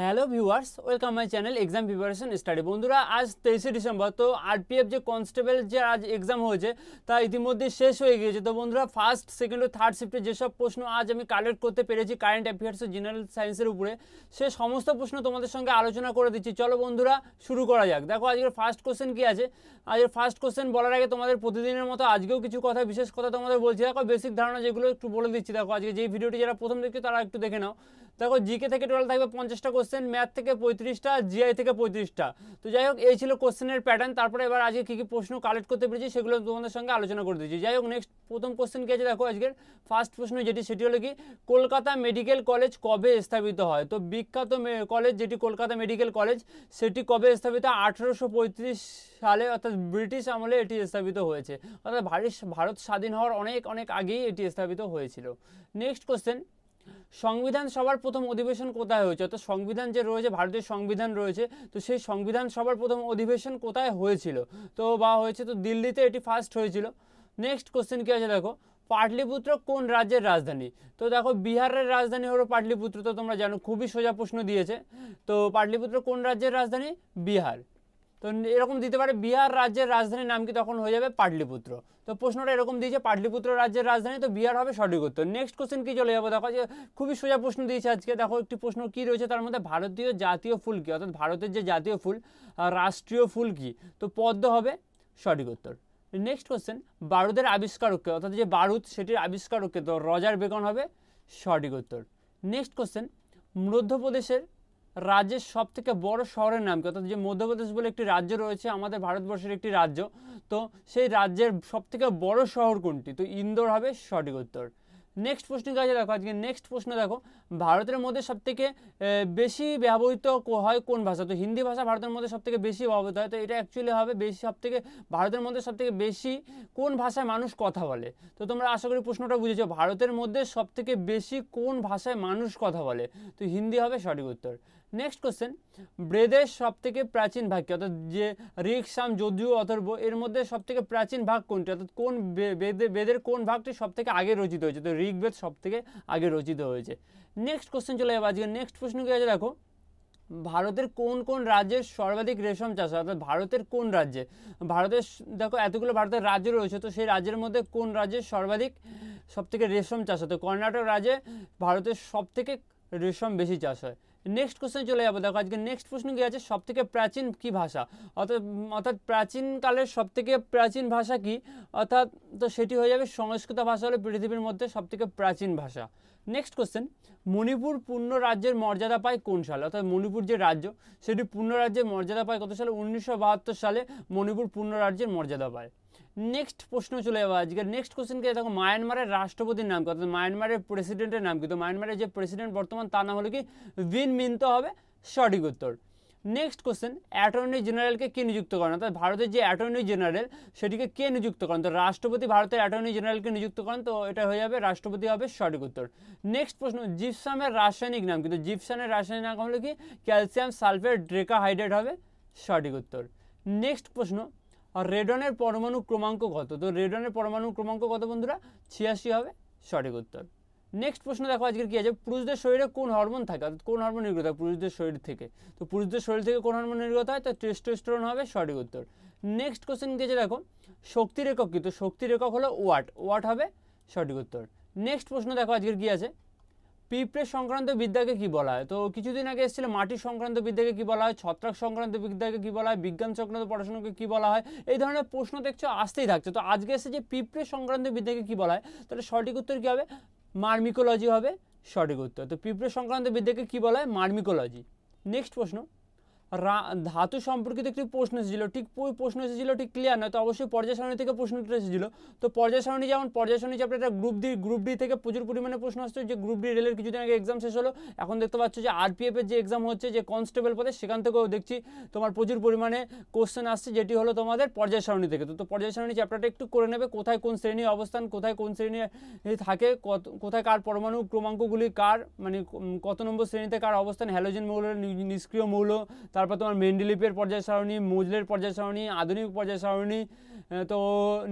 hello viewers welcome my channel exam preparation study বন্ধুরা আজ তেইশে ডিসেম্বর তো আরপিএফ যে কনস্টেবল যে আজ এক্সাম হয়েছে তা ইতিমধ্যে শেষ হয়ে গিয়েছে তো বন্ধুরা ফার্স্ট সেকেন্ড ও থার্ড শিফটে যেসব প্রশ্ন আজ আমি কালেক্ট করতে পেরেছি কারেন্ট অ্যাফেয়ার্স ও জেনারেল সায়েন্সের উপরে সে সমস্ত প্রশ্ন তোমাদের সঙ্গে আলোচনা করে দিচ্ছি চলো বন্ধুরা শুরু করা যাক দেখো আজকের ফার্স্ট কোশ্চেন কী আছে আজকের ফার্স্ট কোশ্চেন বলার আগে তোমাদের প্রতিদিনের মতো আজকেও কিছু কথা বিশেষ কথা তোমাদের বলছি দেখো বেসিক ধারণা যেগুলো একটু বলে দিচ্ছি দেখো আজকে যেই ভিডিওটি যারা প্রথম দেখছো তারা একটু দেখে নাও দেখো জিকে থেকে টোটাল থাকবে পঞ্চাশটা কোশ্চেন কোশ্চেন ম্যাথ থেকে পঁয়ত্রিশটা জিআই থেকে পঁয়ত্রিশটা তো যাই হোক এই ছিল কোশ্চেনের প্যাটার্ন তারপরে এবার আজকে কী কী প্রশ্ন কালেক্ট করতে পেরেছি সেগুলো তোমাদের সঙ্গে আলোচনা করে দিয়েছি যাই হোক নেক্সট প্রথম কোশ্চেন কে আছে দেখো আজকের ফার্স্ট প্রশ্ন যেটি সেটি হলো কি কলকাতা মেডিকেল কলেজ কবে স্থাপিত হয় তো বিখ্যাত কলেজ যেটি কলকাতা মেডিকেল কলেজ সেটি কবে স্থাপিত আঠেরোশো সালে অর্থাৎ ব্রিটিশ আমলে এটি স্থাপিত হয়েছে অর্থাৎ ভারত স্বাধীন হওয়ার অনেক অনেক আগেই এটি স্থাপিত হয়েছিল নেক্সট কোশ্চেন সংবিধান সভার প্রথম অধিবেশন কোথায় হয়েছে অর্থাৎ সংবিধান যে রয়েছে ভারতীয় সংবিধান রয়েছে তো সেই সংবিধান সভার প্রথম অধিবেশন কোথায় হয়েছিল তো বা হয়েছে তো দিল্লিতে এটি ফার্স্ট হয়েছিল নেক্সট কোশ্চেন কী আছে দেখো পাটলিপুত্র কোন রাজ্যের রাজধানী তো দেখো বিহারের রাজধানী হলো পাটলিপুত্র তো তোমরা জানো খুবই সোজা প্রশ্ন দিয়েছে তো পাটলিপুত্র কোন রাজ্যের রাজধানী বিহার তো এরকম দিতে পারে বিহার রাজ্যের রাজধানীর নাম কি তখন হয়ে যাবে পাটলিপুত্র তো প্রশ্নটা এরকম দিয়েছে পাটলিপুত্র রাজ্যের রাজধানী তো বিহার হবে সঠিক উত্তর নেক্সট কোশ্চেন কি চলে যাবো দেখো যে খুবই সোজা প্রশ্ন দিয়েছে আজকে দেখো একটি প্রশ্ন কি রয়েছে তার মধ্যে ভারতীয় জাতীয় ফুল কি অর্থাৎ ভারতের যে জাতীয় ফুল রাষ্ট্রীয় ফুল কি তো পদ্ম হবে সঠিক উত্তর নেক্সট কোশ্চেন বারুদের আবিষ্কারককে অর্থাৎ যে বারুদ সেটির আবিষ্কারককে তো রজার বেকন হবে সঠিক উত্তর নেক্সট কোশ্চেন মধ্যপ্রদেশের রাজ্যের সব থেকে বড়ো শহরের নাম কি অর্থাৎ যে মধ্যপ্রদেশ বলে একটি রাজ্য রয়েছে আমাদের ভারতবর্ষের একটি রাজ্য তো সেই রাজ্যের সব থেকে বড় শহর কোনটি তো ইন্দোর হবে সঠিক উত্তর নেক্সট প্রশ্নের কাছে দেখো আজকে নেক্সট প্রশ্ন দেখো ভারতের মধ্যে সবথেকে বেশি ব্যবহৃত হয় কোন ভাষা তো হিন্দি ভাষা ভারতের মধ্যে সব থেকে বেশি ব্যবহৃত হয় তো এটা অ্যাকচুয়ালি হবে বেশি সবথেকে ভারতের মধ্যে সব থেকে বেশি কোন ভাষায় মানুষ কথা বলে তো তোমরা আশা করি প্রশ্নটা বুঝেছো ভারতের মধ্যে সবথেকে বেশি কোন ভাষায় মানুষ কথা বলে তো হিন্দি হবে সঠিক উত্তর নেক্সট কোশ্চেন ব্রেদের সবথেকে প্রাচীন ভাগ কি অর্থাৎ যে ঋকসাম যদিও অথর্ব এর মধ্যে সবথেকে প্রাচীন ভাগ কোনটি অর্থাৎ কোন বেদের বেদের কোন ভাগটি সবথেকে আগে রচিত হয়েছে তো ঋগ্বেদ সবথেকে আগে রচিত হয়েছে নেক্সট কোশ্চেন চলে যাবো আজকে নেক্সট প্রশ্ন কি আছে দেখো ভারতের কোন কোন রাজ্যের সর্বাধিক রেশম চাষ হয় অর্থাৎ ভারতের কোন রাজ্যে ভারতের দেখো এতগুলো ভারতের রাজ্য রয়েছে তো সেই রাজ্যের মধ্যে কোন রাজ্যের সর্বাধিক সবথেকে রেশম চাষ হতো কর্ণাটক রাজ্যে ভারতের সবথেকে রেশম বেশি চাষ হয় নেক্সট কোশ্চেন চলে যাবো দেখো আজকে নেক্সট প্রশ্ন কী আছে সব থেকে প্রাচীন কি ভাষা অর্থাৎ অর্থাৎ প্রাচীনকালের সবথেকে প্রাচীন ভাষা কি অর্থাৎ তো সেটি হয়ে যাবে সংস্কৃত ভাষা হলো পৃথিবীর মধ্যে সব থেকে প্রাচীন ভাষা নেক্সট কোশ্চেন মণিপুর পূর্ণ রাজ্যের মর্যাদা পায় কোন সালে অর্থাৎ মণিপুর যে রাজ্য সেটি পূর্ণ রাজ্যের মর্যাদা পায় কত সালে উনিশশো সালে মণিপুর পূর্ণ রাজ্যের মর্যাদা পায় নেক্সট প্রশ্ন চলে যাবো আজকে নেক্সট কোশ্চেনকে দেখো মায়ানমারের রাষ্ট্রপতির নাম কি অর্থাৎ মায়ানমারের প্রেসিডেন্টের নাম কি তো মায়ানমারের যে প্রেসিডেন্ট বর্তমান তার নাম হলো কি ভিন মিনতে হবে সঠিক উত্তর নেক্সট কোশ্চেন অ্যাটর্নি জেনারেলকে কে নিযুক্ত করেন অর্থাৎ ভারতের যে অ্যাটর্নি জেনারেল সেটিকে কে নিযুক্ত করেন তো রাষ্ট্রপতি ভারতের অ্যাটর্নি জেনারেলকে নিযুক্ত করেন তো এটা হয়ে যাবে রাষ্ট্রপতি হবে সঠিক উত্তর নেক্সট প্রশ্ন জিপসামের রাসায়নিক নাম কিন্তু জিপসামের রাসায়নিক নাম হলো কি ক্যালসিয়াম সালফেট ড্রেকাহাইড্রেট হবে সঠিক উত্তর নেক্সট প্রশ্ন আর রেডনের পরমাণু ক্রমাঙ্ক কত তো রেডনের পরমাণু ক্রমাঙ্ক কত বন্ধুরা ছিয়াশি হবে সঠিক উত্তর নেক্সট প্রশ্ন দেখো আজকে কী আছে পুরুষদের শরীরে কোন হরমোন থাকে অর্থাৎ কোন হরমোন নির্গত হয় পুরুষদের শরীর থেকে তো পুরুষদের শরীর থেকে কোন হরমোন নির্গত হয় তো টেস্টোস্টেরন হবে সঠিক উত্তর নেক্সট কোশ্চেন দিয়েছে দেখো শক্তির একক কিন্তু শক্তির একক হলো ওয়াট ওয়াট হবে সঠিক উত্তর নেক্সট প্রশ্ন দেখো আজকের কী আছে পিঁপড়ে সংক্রান্ত বিদ্যাকে কি বলা হয় তো কিছুদিন আগে এসেছিল মাটি সংক্রান্ত বিদ্যাকে কি বলা হয় ছত্রাক সংক্রান্ত বিদ্যাকে কি বলা হয় বিজ্ঞান সংক্রান্ত পড়াশোনাকে কি বলা হয় এই ধরনের প্রশ্ন দেখছো আসতেই থাকছে তো আজকে এসে যে পিঁপড়ে সংক্রান্ত বিদ্যাকে কি বলা হয় তাহলে সঠিক উত্তর কী হবে মার্মিকোলজি হবে সঠিক উত্তর তো পিঁপড়ে সংক্রান্ত বিদ্যাকে কি বলা হয় মার্মিকোলজি নেক্সট প্রশ্ন ধাতু সম্পর্কিত একটি প্রশ্ন এসেছিল ঠিক ওই প্রশ্ন এসেছিলো ঠিক ক্লিয়ার নয় তো অবশ্যই পর্যায় সারণী থেকে প্রশ্নটা এসেছিলো তো পর্যায় সারণী যেমন পর্যায় সারণী একটা গ্রুপ ডি গ্রুপ ডি থেকে প্রচুর পরিমাণে প্রশ্ন আসছে যে গ্রুপ ডি রেলের কিছুদিন আগে এক্সাম শেষ হলো এখন দেখতে পাচ্ছ যে আরপিএফের যে এক্সাম হচ্ছে যে কনস্টেবল পদে সেখান থেকেও দেখছি তোমার প্রচুর পরিমাণে কোশ্চেন আসছে যেটি হলো তোমাদের পর্যায় সারণী থেকে তো পর্যায় সারণী চ্যাপ্টারটা একটু করে নেবে কোথায় কোন শ্রেণীর অবস্থান কোথায় কোন শ্রেণী থাকে কত কোথায় কার পরমাণু ক্রমাঙ্কগুলি কার মানে কত নম্বর শ্রেণীতে কার অবস্থান হ্যালোজেন মৌল নিষ্ক্রিয় মৌল তারপর তোমার মেন্ডিলিপের পর্যায় সারণী মুজলের পর্যায় সারণী আধুনিক পর্যায় সারণী তো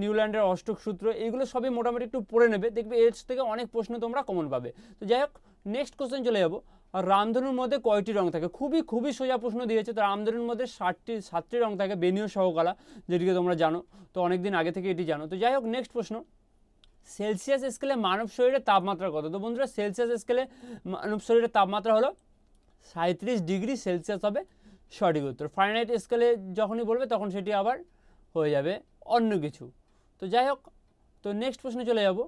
নিউল্যান্ডের অষ্টক সূত্র এইগুলো সবই মোটামুটি একটু পড়ে নেবে দেখবে এর থেকে অনেক প্রশ্ন তোমরা কমন পাবে তো যাই হোক নেক্সট কোশ্চেন চলে যাবো আর রামধনুর মধ্যে কয়টি রং থাকে খুবই খুবই সোজা প্রশ্ন দিয়েছে তো রামধনুর মধ্যে ষাটটি সাতটি রং থাকে বেনীয় সহকলা যেটিকে তোমরা জানো তো অনেক দিন আগে থেকে এটি জানো তো যাই হোক নেক্সট প্রশ্ন সেলসিয়াস স্কেলে মানব শরীরের তাপমাত্রা কত তো বন্ধুরা সেলসিয়াস স্কেলে মানব শরীরের তাপমাত্রা হলো সাঁত্রিশ ডিগ্রি সেলসিয়াস হবে সঠিক উত্তর ফাইনাইট স্কেলে যখনই বলবে তখন সেটি আবার হয়ে যাবে অন্য কিছু তো যাই হোক তো নেক্সট প্রশ্নে চলে যাব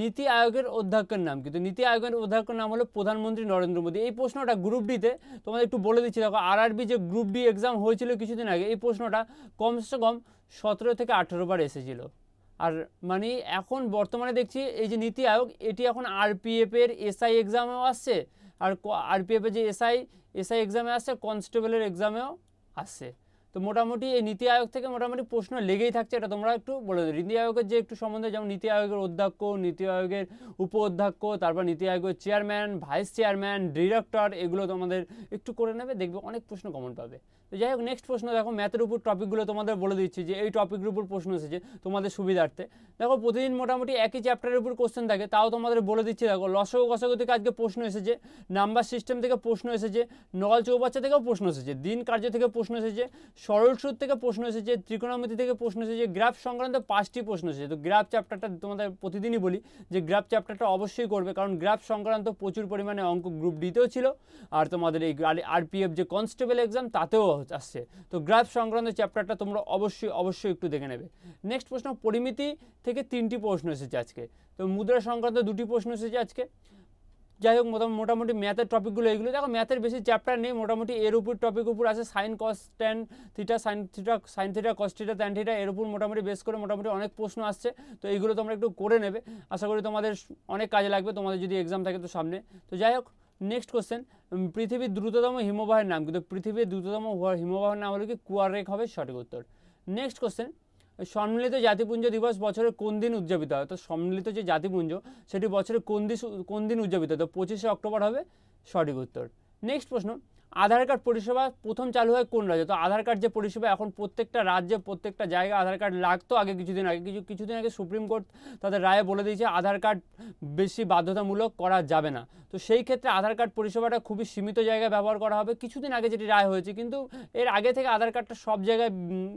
নীতি আয়োগের অধ্যক্ষের নাম কিন্তু নীতি আয়োগের অধ্যক্ষের নাম হলো প্রধানমন্ত্রী নরেন্দ্র মোদী এই প্রশ্নটা গ্রুপ ডিতে তোমাদের একটু বলে দিচ্ছি দেখো আরআরবি যে গ্রুপ ডি এক্সাম হয়েছিল কিছুদিন আগে এই প্রশ্নটা কমসে কম সতেরো থেকে আঠেরো বার এসেছিলো আর মানে এখন বর্তমানে দেখছি এই যে নীতি আয়োগ এটি এখন এর এসআই এক্সামেও আসছে আর আরপিএফে যে এসআই এসআই এক্সামে আসে কনস্টেবলের এক্সামেও আসে তো মোটামুটি এই নীতি আয়োগ থেকে মোটামুটি প্রশ্ন লেগেই থাকছে এটা তোমরা একটু বলে দেবে নীতি আয়োগের যে একটু সম্বন্ধে যেমন নীতি আয়োগের অধ্যক্ষ নীতি আয়োগের উপ অধ্যক্ষ তারপর নীতি আয়োগের চেয়ারম্যান ভাইস চেয়ারম্যান ডিরেক্টর এগুলো তোমাদের একটু করে নেবে দেখবে অনেক প্রশ্ন কমন পাবে তো যাই হোক নেক্সট প্রশ্ন দেখো ম্যাথের উপর টপিকগুলো তোমাদের বলে দিচ্ছি যে এই টপিকের উপর প্রশ্ন এসেছে তোমাদের সুবিধার্থে দেখো প্রতিদিন মোটামুটি একই চ্যাপ্টারের উপর কোশ্চেন থাকে তাও তোমাদের বলে দিচ্ছি দেখো লসক কসক থেকে আজকে প্রশ্ন এসেছে নাম্বার সিস্টেম থেকে প্রশ্ন এসেছে নল চৌবাচ্চা থেকেও প্রশ্ন এসেছে দিন কার্য থেকে প্রশ্ন এসেছে সরল সুদ থেকে প্রশ্ন এসেছে ত্রিকোণমিতি থেকে প্রশ্ন এসেছে গ্রাফ সংক্রান্ত পাঁচটি প্রশ্ন এসেছে তো গ্রাফ চ্যাপ্টারটা তোমাদের প্রতিদিনই বলি যে গ্রাফ চ্যাপ্টারটা অবশ্যই করবে কারণ গ্রাফ সংক্রান্ত প্রচুর পরিমাণে অঙ্ক গ্রুপ ডিতেও ছিল আর তোমাদের এই আরপিএফ যে কনস্টেবল এক্সাম তাতেও আসছে তো গ্রাফ সংক্রান্ত চ্যাপ্টারটা তোমরা অবশ্যই অবশ্যই একটু দেখে নেবে নেক্সট প্রশ্ন পরিমিতি থেকে তিনটি প্রশ্ন এসেছে আজকে তো মুদ্রা সংক্রান্ত দুটি প্রশ্ন এসেছে আজকে যাই হোক মোটামুটি ম্যাথের টপিকগুলো এইগুলো দেখো ম্যাথের বেশি চ্যাপ্টার নেই মোটামুটি এর উপর টপিক উপর আছে sine cos tan theta sine theta sine theta cos theta tan theta এর উপর মোটামুটি বেশ করে মোটামুটি অনেক প্রশ্ন আসছে তো এইগুলো তোমরা একটু করে নেবে আশা করি তোমাদের অনেক কাজে লাগবে তোমাদের যদি এক্সাম থাকে তো সামনে তো যাই হোক নেক্সট কোশ্চেন পৃথিবীর দ্রুততম হিমবাহের নাম কিন্তু পৃথিবীর দ্রুততম হিমবাহের নাম হলো কি কুয়ারেক হবে সঠিক উত্তর নেক্সট কোশ্চেন সম্মিলিত জাতিপুঞ্জ দিবস বছরের কোন দিন উদযাপিত হয় তো সম্মিলিত যে জাতিপুঞ্জ সেটি বছরের কোন দিন কোন দিন উদযাপিত হয় তো পঁচিশে অক্টোবর হবে সঠিক উত্তর নেক্সট প্রশ্ন আধার কার্ড পরিষেবা প্রথম চালু হয় কোন রাজ্যে তো আধার কার্ড যে পরিষেবা এখন প্রত্যেকটা রাজ্যে প্রত্যেকটা জায়গায় আধার কার্ড লাগতো আগে কিছুদিন আগে কিছু কিছুদিন আগে সুপ্রিম কোর্ট তাদের রায়ে বলে দিয়েছে আধার কার্ড বেশি বাধ্যতামূলক করা যাবে না তো সেই ক্ষেত্রে আধার কার্ড পরিষেবাটা খুবই সীমিত জায়গায় ব্যবহার করা হবে কিছুদিন আগে যেটি রায় হয়েছে কিন্তু এর আগে থেকে আধার কার্ডটা সব জায়গায়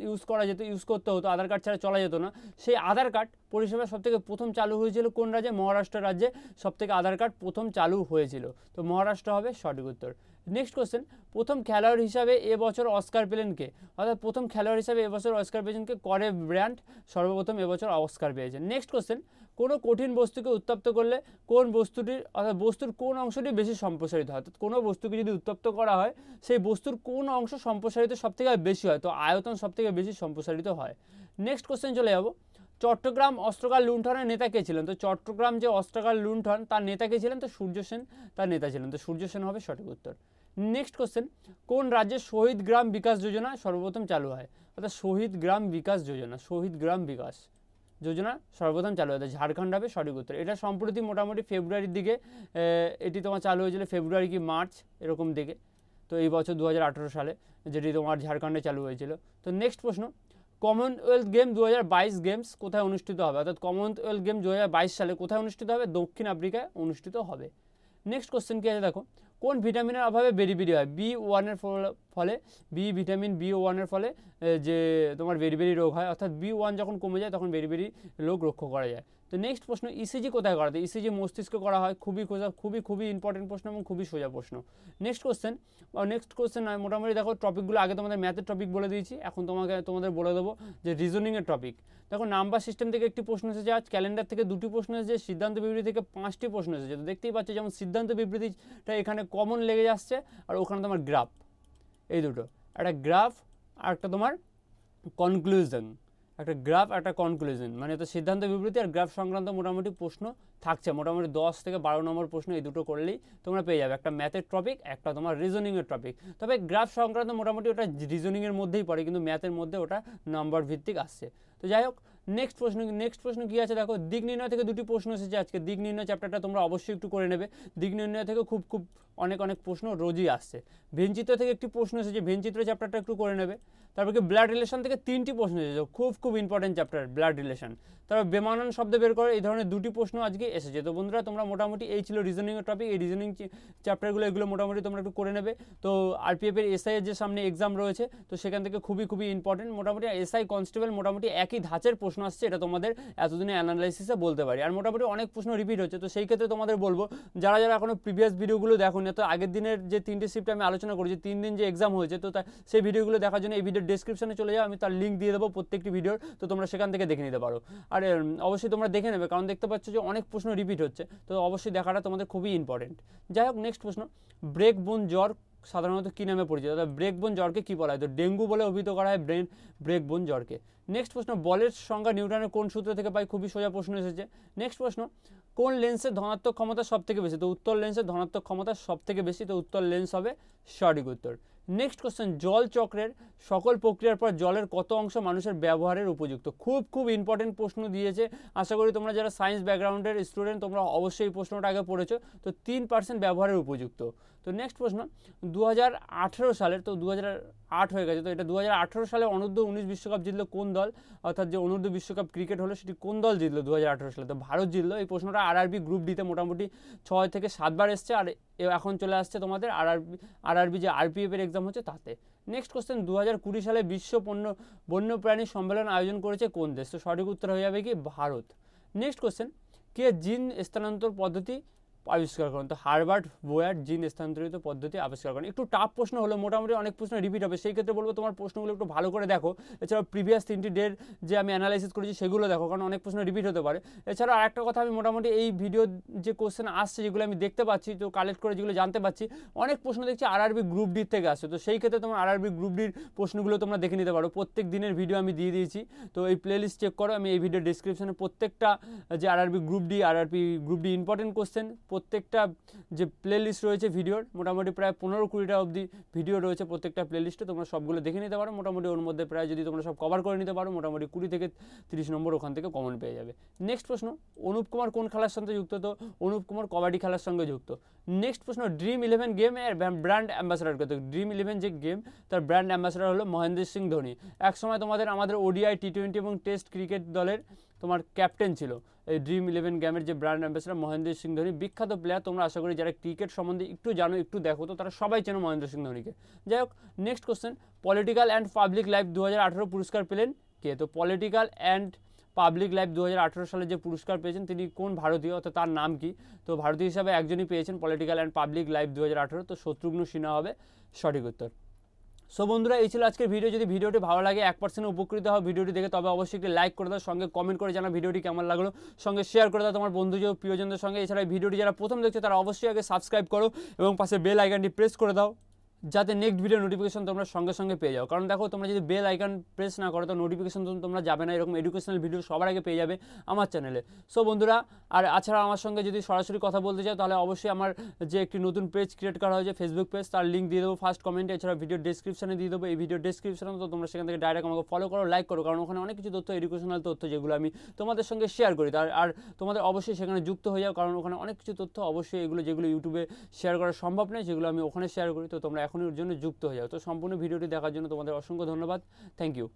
ইউজ করা যেত ইউজ করতে হতো আধার কার্ড ছাড়া চলা যেত না সেই আধার কার্ড পরিষেবা সবথেকে প্রথম চালু হয়েছিল কোন রাজ্যে মহারাষ্ট্র রাজ্যে সবথেকে আধার কার্ড প্রথম চালু হয়েছিল তো মহারাষ্ট্র হবে সঠিক উত্তর নেক্সট কোশ্চেন প্রথম খেলোয়াড় হিসাবে এবছর অস্কার পেলেন কে অর্থাৎ প্রথম খেলোয়াড় হিসাবে এবছর অস্কার পেয়েছেন কে করে ব্র্যান্ড সর্বপ্রথম এবছর অস্কার পেয়েছেন নেক্সট কোশ্চেন কোনো কঠিন বস্তুকে উত্তপ্ত করলে কোন বস্তুটির অর্থাৎ বস্তুর কোন অংশটি বেশি সম্প্রসারিত হয় অর্থাৎ কোনো বস্তুকে যদি উত্তপ্ত করা হয় সেই বস্তুর কোন অংশ সম্প্রসারিত সবথেকে বেশি হয় তো আয়তন সবথেকে বেশি সম্প্রসারিত হয় নেক্সট কোশ্চেন চলে যাব চট্টগ্রাম অস্ত্রকার লুণ্ঠনের নেতা কে ছিলেন তো চট্টগ্রাম যে অস্ত্রকার লুণ্ঠন তার নেতা কে ছিলেন তো সূর্য সেন তার নেতা ছিলেন তো সূর্য সেন হবে সঠিক উত্তর নেক্সট কোশ্চেন কোন রাজ্যে শহীদ গ্রাম বিকাশ যোজনা সর্বপ্রথম চালু হয় অর্থাৎ শহীদ গ্রাম বিকাশ যোজনা শহীদ গ্রাম বিকাশ যোজনা সর্বপ্রথম চালু হয় ঝাড়খণ্ড হবে সঠিক উত্তর এটা সম্প্রতি মোটামুটি ফেব্রুয়ারির দিকে এটি তোমার চালু হয়েছিল ফেব্রুয়ারি কি মার্চ এরকম দিকে তো এই বছর দু সালে যেটি তোমার ঝাড়খণ্ডে চালু হয়েছিল তো নেক্সট প্রশ্ন কমনওয়েলথ গেম দু গেমস কোথায় অনুষ্ঠিত হবে অর্থাৎ কমনওয়েলথ গেম দু সালে কোথায় অনুষ্ঠিত হবে দক্ষিণ আফ্রিকায় অনুষ্ঠিত হবে নেক্সট কোশ্চেন কী আছে দেখো কোন ভিটামিনের অভাবে বেরিবিরি হয় বি ওয়ানের ফলে বি ভিটামিন বি ওয়ানের ফলে যে তোমার বেরিবেরি রোগ হয় অর্থাৎ বি ওয়ান যখন কমে যায় তখন বেরিবেরি রোগ রক্ষ করা যায় তো নেক্সট প্রশ্ন ইসিজি e কোথায় করা যায় ইসিজি e মস্তিষ্ক করা হয় খুবই খোঁজা খুবই খুবই ইম্পর্টেন্ট প্রশ্ন এবং খুবই সোজা প্রশ্ন নেক্সট কোশ্চেন নেক্সট কোশ্চেন মোটামুটি দেখো টপিকগুলো আগে তোমাদের ম্যাথের টপিক বলে দিয়েছি এখন তোমাকে তোমাদের বলে দেবো যে রিজনিংয়ের টপিক দেখো নাম্বার সিস্টেম থেকে একটি প্রশ্ন এসেছে আজ ক্যালেন্ডার থেকে দুটি প্রশ্ন এসেছে সিদ্ধান্ত বিবৃতি থেকে পাঁচটি প্রশ্ন এসেছে তো দেখতেই পাচ্ছ যেমন সিদ্ধান্ত বিবৃতিটা এখানে কমন লেগে যাচ্ছে আর ওখানে তোমার গ্রাফ এই দুটো একটা গ্রাফ আর একটা তোমার কনক্লুশন একটা গ্রাফ একটা কনক্লুশন মানে তো সিদ্ধান্ত বিবৃতি আর গ্রাফ সংক্রান্ত মোটামুটি প্রশ্ন থাকছে মোটামুটি দশ থেকে বারো নম্বর প্রশ্ন এই দুটো করলেই তোমরা পেয়ে যাবে একটা ম্যাথের টপিক একটা তোমার রিজনিংয়ের টপিক তবে গ্রাফ সংক্রান্ত মোটামুটি ওটা রিজনিংয়ের মধ্যেই পড়ে কিন্তু ম্যাথের মধ্যে ওটা নম্বর ভিত্তিক আসছে তো যাই হোক নেক্সট প্রশ্ন নেক্সট প্রশ্ন কী আছে দেখো দিক নির্ণয় থেকে দুটি প্রশ্ন এসেছে আজকে দিক নির্ণয় চ্যাপ্টারটা তোমরা অবশ্যই একটু করে নেবে দিক নির্ণয় থেকে খুব খুব অনেক অনেক প্রশ্ন রোজই আসছে ভেনচিত্র থেকে একটি প্রশ্ন এসেছে ভেনচিত্র চ্যাপ্টারটা একটু করে নেবে তারপর কি ব্লাড রিলেশন থেকে তিনটি প্রশ্ন এসেছে খুব খুব ইম্পর্টেন্ট চ্যাপ্টার ব্লাড রিলেশন তারপর বেমানন শব্দ বের করে এই ধরনের দুটি প্রশ্ন আজকে এসেছে তো বন্ধুরা তোমরা মোটামুটি এই ছিল রিজনিংয়ের টপিক এই রিজনিং চ্যাপ্টারগুলো এগুলো মোটামুটি তোমরা একটু করে নেবে তো আরপিএফের এসআই এর যে সামনে এক্সাম রয়েছে তো সেখান থেকে খুবই খুবই ইম্পর্টেন্ট মোটামুটি এসআই কনস্টেবল মোটামুটি একই ধাঁচের প্রশ্ন প্রশ্ন আসছে এটা তোমাদের এতদিনে অ্যানালাইসিসে বলতে পারি আর মোটামুটি অনেক প্রশ্ন রিপিট হচ্ছে তো সেই ক্ষেত্রে তোমাদের বলবো যারা যারা এখনও প্রিভিয়াস ভিডিওগুলো দেখো না তো আগের দিনের যে তিনটি শিফট আমি আলোচনা করেছি তিন দিন যে এক্সাম হয়েছে তো সেই ভিডিওগুলো দেখার জন্য এই ভিডিওর ডিসক্রিপশনে চলে যাও আমি তার লিঙ্ক দিয়ে দেবো প্রত্যেকটি ভিডিওর তো তোমরা সেখান থেকে দেখে নিতে পারো আর অবশ্যই তোমরা দেখে নেবে কারণ দেখতে পাচ্ছ যে অনেক প্রশ্ন রিপিট হচ্ছে তো অবশ্যই দেখাটা তোমাদের খুবই ইম্পর্টেন্ট যাই হোক নেক্সট প্রশ্ন ব্রেক বোন জ্বর সাধারণত কী নামে পরিচিত অর্থাৎ ব্রেকবোন জ্বরকে কী বলা হয় তো ডেঙ্গু বলে অভিহিত করা হয় ব্রেন ব্রেকবোন জ্বরকে নেক্সট প্রশ্ন বলের সংখ্যা নিউটনের কোন সূত্র থেকে পাই খুবই সোজা প্রশ্ন এসেছে নেক্সট প্রশ্ন কোন লেন্সের ধনাত্মক ক্ষমতা সব থেকে বেশি তো উত্তর লেন্সের ধনাত্মক ক্ষমতা সব থেকে বেশি তো উত্তর লেন্স হবে সঠিক উত্তর নেক্সট কোশ্চেন জল চক্রের সকল প্রক্রিয়ার পর জলের কত অংশ মানুষের ব্যবহারের উপযুক্ত খুব খুব ইম্পর্টেন্ট প্রশ্ন দিয়েছে আশা করি তোমরা যারা সায়েন্স ব্যাকগ্রাউন্ডের স্টুডেন্ট তোমরা অবশ্যই এই প্রশ্নটা আগে পড়েছো তো তিন পার্সেন্ট ব্যবহারের উপযুক্ত তো নেক্সট প্রশ্ন দু সালের তো দু হয়ে গেছে তো এটা দু সালে অনূর্ধ্ব উনিশ বিশ্বকাপ জিতলো কোন দল অর্থাৎ যে অনূর্ধ্ব বিশ্বকাপ ক্রিকেট হলো সেটি কোন দল জিতলো দু সালে তো ভারত জিতলো এই প্রশ্নটা আরআরবি গ্রুপ ডিতে মোটামুটি ছয় থেকে সাতবার এসছে আর এখন চলে আসছে তোমাদের আরআরবি আরবি যে আরপিএফের এক্সাম হচ্ছে তাতে নেক্সট কোশ্চেন দু সালে বিশ্ব পণ্য বন্যপ্রাণী সম্মেলন আয়োজন করেছে কোন দেশ তো সঠিক উত্তর হয়ে যাবে কি ভারত নেক্সট কোশ্চেন কে জিন স্থানান্তর পদ্ধতি আবিষ্কার করেন তো হার্বার্ট বোয়ার জিন স্থানান্তরিত পদ্ধতি আবিষ্কার করেন একটু টাফ প্রশ্ন হলো মোটামুটি অনেক প্রশ্ন রিপিট হবে সেই ক্ষেত্রে বলবো তোমার প্রশ্নগুলো একটু ভালো করে দেখো এছাড়াও প্রিভিয়াস তিনটি ডের যে আমি অ্যানালাইসিস করেছি সেগুলো দেখো কারণ অনেক প্রশ্ন রিপিট হতে পারে এছাড়াও আর একটা কথা আমি মোটামুটি এই ভিডিও যে কোশ্চেন আসছে যেগুলো আমি দেখতে পাচ্ছি তো কালেক্ট করে যেগুলো জানতে পাচ্ছি অনেক প্রশ্ন দেখছি আর আরবি গ্রুপ ডির থেকে আসছে তো সেই ক্ষেত্রে তোমার আর আরবি গ্রুপ ডির প্রশ্নগুলো তোমরা দেখে নিতে পারো প্রত্যেক দিনের ভিডিও আমি দিয়ে দিয়েছি তো এই প্লেলিস্ট চেক করো আমি এই ভিডিও ডিসক্রিপশনে প্রত্যেকটা যে আর আরবি গ্রুপ ডি আর আরবি গ্রুপ ডি ইম্পর্টেন্ট কোশ্চেন প্রত্যেকটা যে প্লেলিস্ট রয়েছে ভিডিওর মোটামুটি প্রায় পনেরো কুড়িটা অবধি ভিডিও রয়েছে প্রত্যেকটা প্লেলিস্টে তোমরা সবগুলো দেখে নিতে পারো মোটামুটি ওর মধ্যে প্রায় যদি তোমরা সব কভার করে নিতে পারো মোটামুটি কুড়ি থেকে তিরিশ নম্বর ওখান থেকে কমন পেয়ে যাবে নেক্সট প্রশ্ন অনুপ কুমার কোন খেলার সঙ্গে যুক্ত তো অনুপ কুমার কবাডি খেলার সঙ্গে যুক্ত নেক্সট প্রশ্ন ড্রিম ইলেভেন গেম এর ব্র্যান্ড অ্যাম্বাসাডার কত ড্রিম ইলেভেন যে গেম তার ব্র্যান্ড অ্যাম্বাসাডার হলো মহেন্দ্র সিং ধোনি একসময় তোমাদের আমাদের ওডিআই টি টোয়েন্টি এবং টেস্ট ক্রিকেট দলের তোমার ক্যাপ্টেন ছিল এই ড্রিম ইলেভেন গ্যামের যে ব্র্যান্ড অ্যাম্বাসেডার মহেন্দ্র সিং ধোনি বিখ্যাত প্লেয়ার তোমরা আশা করি যারা ক্রিকেট সম্বন্ধে একটু জানো একটু দেখো তো তারা সবাই চেনো মহেন্দ্র সিং ধোনিকে যাই হোক next question political and public life দু পুরস্কার পেলেন কে তো পলিটিক্যাল অ্যান্ড পাবলিক লাইফ দু সালে যে পুরস্কার পেয়েছেন তিনি কোন ভারতীয় অর্থাৎ তার নাম কি তো ভারতীয় হিসাবে একজনই পেয়েছেন পলিটিক্যাল অ্যান্ড পাবলিক লাইফ দু তো শত্রুঘ্ন সিনহা হবে সঠিক উত্তর সো বন্ধুরা এই ছিল আজকের ভিডিও যদি ভিডিওটি ভালো লাগে এক পার্সেন্ট উপকৃত হও ভিডিওটি দেখে তবে অবশ্যই একটি লাইক করে দাও সঙ্গে কমেন্ট করে জানা ভিডিওটি কেমন লাগলো সঙ্গে শেয়ার করে দাও তোমার বন্ধু যে প্রিয়জনদের সঙ্গে এছাড়া ভিডিওটি যারা প্রথম দেখছো তারা অবশ্যই আগে সাবস্ক্রাইব করো এবং পাশে বেল আইকনটি প্রেস করে দাও যাতে নেক্সট ভিডিও নোটিফিকেশন তোমরা সঙ্গে সঙ্গে পেয়ে যাও কারণ দেখো তোমরা যদি বেল আইকন প্রেস না করো তো নোটিফিকেশন তোমরা যাবে না এরকম এডুকেশনাল ভিডিও সবার আগে পেয়ে যাবে আমার চ্যানেলে সো বন্ধুরা আর আছাড়া আমার সঙ্গে যদি সরাসরি কথা বলতে চাও তাহলে অবশ্যই আমার যে একটি নতুন পেজ ক্রিয়েট করা হয়েছে ফেসবুক পেজ তার লিঙ্ক দিয়ে দেবো ফার্স্ট কমেন্টে এছাড়া ভিডিও ডিসক্রিপশনে দিয়ে দেবো এই ভিডিও ডিসক্রিপশনে তো তোমরা সেখান থেকে ডাইরেক্ট আমাকে ফলো করো লাইক করো কারণ ওখানে অনেক কিছু তথ্য এডুকেশনাল তথ্য যেগুলো আমি তোমাদের সঙ্গে শেয়ার করি তার আর তোমাদের অবশ্যই সেখানে যুক্ত হয়ে যাও কারণ ওখানে অনেক কিছু তথ্য অবশ্যই এগুলো যেগুলো ইউটিউবে শেয়ার করা সম্ভব নয় যেগুলো আমি ওখানে শেয়ার করি তো তোমরা ওর জন্য যুক্ত হয়ে যাও তো সম্পূর্ণ ভিডিওটি দেখার জন্য তোমাদের অসংখ্য ধন্যবাদ থ্যাংক ইউ